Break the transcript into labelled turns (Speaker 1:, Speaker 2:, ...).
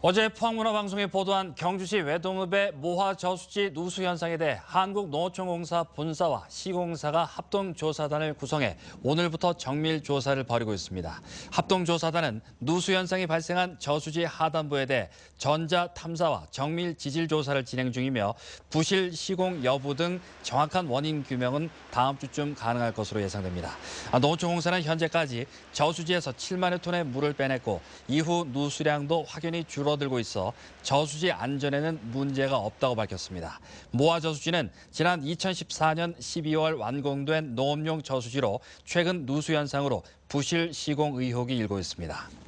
Speaker 1: 어제 포항문화방송이 보도한 경주시 외동읍의 모화 저수지 누수 현상에 대해 한국농어공사 본사와 시공사가 합동조사단을 구성해 오늘부터 정밀 조사를 벌이고 있습니다. 합동조사단은 누수 현상이 발생한 저수지 하단부에 대해 전자 탐사와 정밀 지질 조사를 진행 중이며 부실 시공 여부 등 정확한 원인 규명은 다음 주쯤 가능할 것으로 예상됩니다. 농어공사는 아, 현재까지 저수지에서 7만여 톤의 물을 빼냈고 이후 누수량도 확연히 줄어 줄어들고 있어 저수지 안전에는 문제가 없다고 밝혔습니다. 모아 저수지는 지난 2014년 12월 완공된 농업용 저수지로 최근 누수 현상으로 부실 시공 의혹이 일고 있습니다.